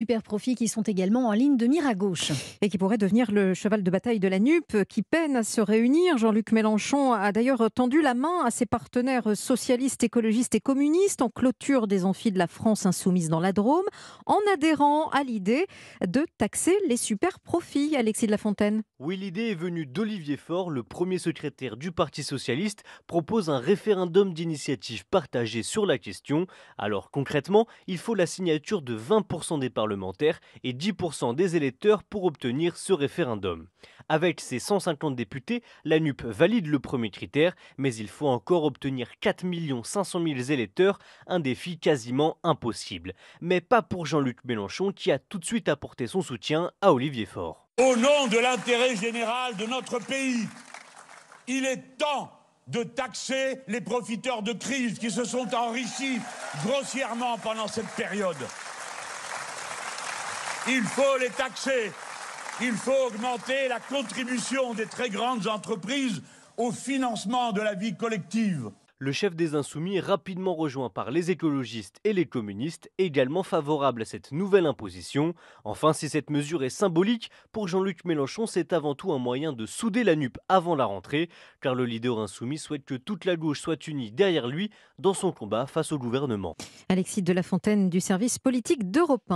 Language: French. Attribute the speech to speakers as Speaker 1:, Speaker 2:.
Speaker 1: super profits qui sont également en ligne de mire à gauche. Et qui pourraient devenir le cheval de bataille de la NUP, qui peine à se réunir. Jean-Luc Mélenchon a d'ailleurs tendu la main à ses partenaires socialistes, écologistes et communistes en clôture des amphis de la France insoumise dans la Drôme, en adhérant à l'idée de taxer les super profits. Alexis de la Fontaine.
Speaker 2: Oui, l'idée est venue d'Olivier Faure, le premier secrétaire du Parti socialiste, propose un référendum d'initiative partagée sur la question. Alors concrètement, il faut la signature de 20% des parlementaires et 10% des électeurs pour obtenir ce référendum. Avec ses 150 députés, la NUP valide le premier critère, mais il faut encore obtenir 4 500 000 électeurs, un défi quasiment impossible. Mais pas pour Jean-Luc Mélenchon qui a tout de suite apporté son soutien à Olivier Faure.
Speaker 3: Au nom de l'intérêt général de notre pays, il est temps de taxer les profiteurs de crise qui se sont enrichis grossièrement pendant cette période. Il faut les taxer. Il faut augmenter la contribution des très grandes entreprises au financement de la vie collective. Le chef des Insoumis
Speaker 2: est rapidement rejoint par les écologistes et les communistes, également favorables à cette nouvelle imposition. Enfin, si cette mesure est symbolique, pour Jean-Luc Mélenchon, c'est avant tout un moyen de souder la nupe avant la rentrée, car le leader insoumis souhaite que toute la gauche soit unie derrière lui dans son combat face au gouvernement.
Speaker 1: Alexis de la Fontaine du service politique d'Europe